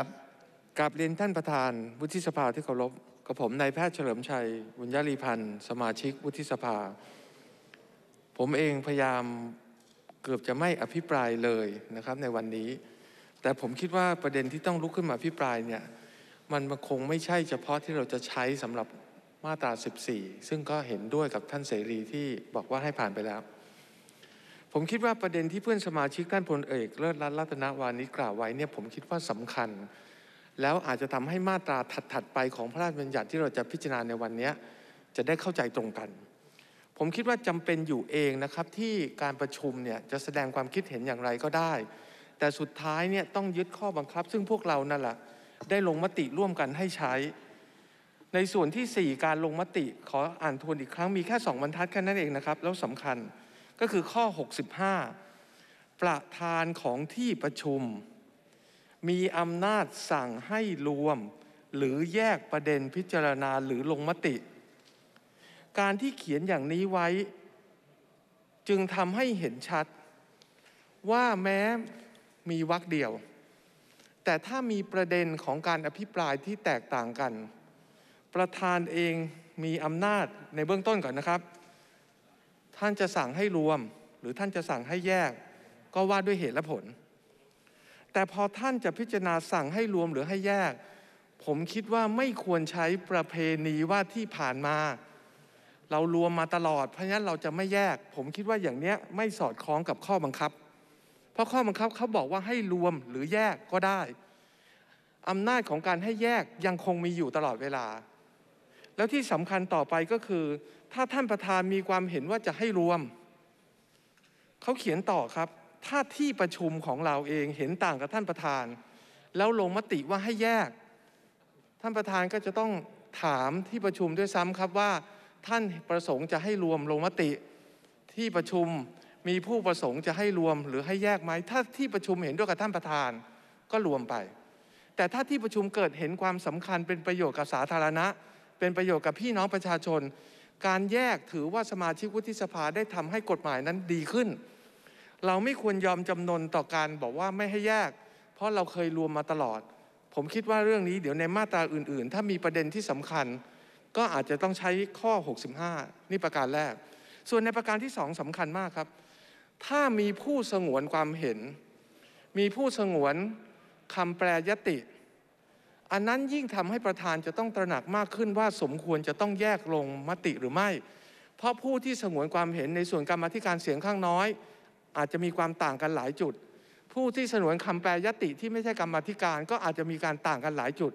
ับกราบเรียนท่านประธานวุฒิสภาที่เคารพกับผมนายแพทย์เฉลิมชัย บุญญาลีพันธ์สมาชิกวุฒิสภา ผมเองพยายามเกือบจะไม่อภิปรายเลยนะครับในวันนี้ แต่ผมคิดว่าประเด็นที่ต้องลุกขึ้นมาอภิปรายเนี่ยมันคงไม่ใช่เฉพาะที่เราจะใช้สำหรับมาตรา14 ซึ่งก็เห็นด้วยกับท่านเสรีที่บอกว่าให้ผ่านไปแล้วผมคิดว่าประเด็นที่เพื่อนสมาชิกท่านพลเอก เลิศรัตน์รัตนวานิชกล่าวไว้เนี่ยผมคิดว่าสำคัญ แล้วอาจจะทำให้มาตราถัด ๆ ไปของพระราชบัญญัติที่เราจะพิจารณาในวันนี้จะได้เข้าใจตรงกัน ผมคิดว่าจำเป็นอยู่เองนะครับ ที่การประชุมเนี่ยจะแสดงความคิดเห็นอย่างไรก็ได้ แต่สุดท้ายเนี่ย ต้องยึดข้อบังคับ ซึ่งพวกเรานั่นแหละได้ลงมติร่วมกันให้ใช้ ในส่วนที่ 4 การลงมติขออ่านทวนอีกครั้งมีแค่2บรรทัดแค่นั้นเองนะครับแล้วสำคัญก็คือข้อ 65 ประธานของที่ประชุม มีอำนาจสั่งให้รวม หรือแยกประเด็นพิจารณาหรือลงมติ การที่เขียนอย่างนี้ไว้ จึงทำให้เห็นชัด ว่าแม้มีวักเดียว แต่ถ้ามีประเด็นของการอภิปรายที่แตกต่างกัน ประธานเองมีอำนาจในเบื้องต้นก่อนนะครับท่านจะสั่งให้รวม หรือท่านจะสั่งให้แยก ก็ว่าด้วยเหตุและผล แต่พอท่านจะพิจารณาสั่งให้รวมหรือให้แยก ผมคิดว่าไม่ควรใช้ประเพณีว่าที่ผ่านมา เรารวมมาตลอดเพราะงั้นเราจะไม่แยก ผมคิดว่าอย่างเนี้ยไม่สอดคล้องกับข้อบังคับเพราะข้อบังคับเขาบอกว่าให้รวมหรือแยกก็ได้อำนาจของการให้แยกยังคงมีอยู่ตลอดเวลาแล้วที่สำคัญต่อไปก็คือ ถ้าท่านประธานมีความเห็นว่าจะให้รวม เขาเขียนต่อครับถ้าที่ประชุมของเราเองเห็นต่างกับท่านประธาน แล้วลงมติว่าให้แยก ท่านประธานก็จะต้องถามที่ประชุมด้วยซ้ำครับว่าท่านประสงค์จะให้รวมลงมติที่ประชุมมีผู้ประสงค์จะให้รวมหรือให้แยกไหม ถ้าที่ประชุมเห็นด้วยกับท่านประธานก็รวมไป แต่ถ้าที่ประชุมเกิดเห็นความสำคัญเป็นประโยชน์กับสาธารณะเป็นประโยชน์กับพี่น้องประชาชน การแยกถือว่าสมาชิกวุฒิสภาได้ทำให้กฎหมายนั้นดีขึ้น เราไม่ควรยอมจำนนต่อการบอกว่าไม่ให้แยก เพราะเราเคยรวมมาตลอด ผมคิดว่าเรื่องนี้เดี๋ยวในมาตราอื่น ๆ ถ้ามีประเด็นที่สำคัญ ก็อาจจะต้องใช้ข้อ 65 นี่ประการแรก ส่วนในประการที่สองสำคัญมากครับ ถ้ามีผู้สงวนความเห็น มีผู้สงวนคำแปลยติอันนั้นยิ่งทำให้ประธานจะต้องตระหนักมากขึ้นว่าสมควรจะต้องแยกลงมติหรือไม่ เพราะผู้ที่สงวนความเห็นในส่วนกรรมธิการเสียงข้างน้อย อาจจะมีความต่างกันหลายจุด ผู้ที่สนวนคำแปลยติที่ไม่ใช่กรรมธิการก็อาจจะมีการต่างกันหลายจุด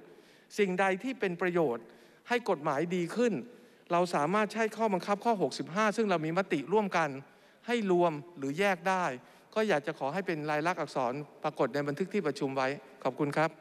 สิ่งใดที่เป็นประโยชน์ให้กฎหมายดีขึ้น เราสามารถใช้ข้อบังคับข้อ 65 ซึ่งเรามีมติร่วมกัน ให้รวมหรือแยกได้ ก็อยากจะขอให้เป็นลายลักษณ์อักษรปรากฏในบันทึกที่ประชุมไว้ขอบคุณครับ